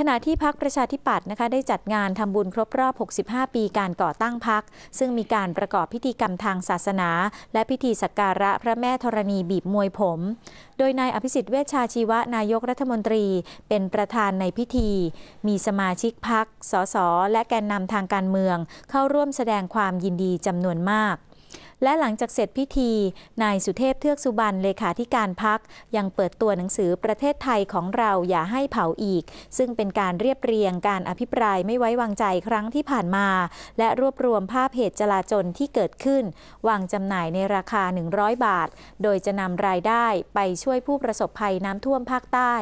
ขณะที่พักประชาธิปัตย์นะคะได้จัดงานทำบุญครบรอบ 65 ปีการก่อตั้งพัก ซึ่งมีการประกอบพิธีกรรมทางศาสนา และพิธีสักการะพระแม่ธรณีบีบมวยผม โดยนายอภิสิทธิ์ เวชชาชีวะนายกรัฐมนตรีเป็นประธานในพิธี มีสมาชิกพักสสและแกนนำทางการเมืองเข้าร่วมแสดงความยินดีจำนวนมากและหลังจากเสร็จพิธี นายสุเทพ เทือกสุบรรณเลขาธิการพักยังเปิดตัวหนังสือประเทศไทยของเราอย่าให้เผาอีก ซึ่งเป็นการเรียบเรียงการอภิปรายไม่ไว้วางใจครั้งที่ผ่านมา และรวบรวมภาพเหตุจลาจลที่เกิดขึ้น วางจำหน่ายในราคา 100 บาท โดยจะนำรายได้ไปช่วยผู้ประสบภัยน้ำท่วมภาคใต้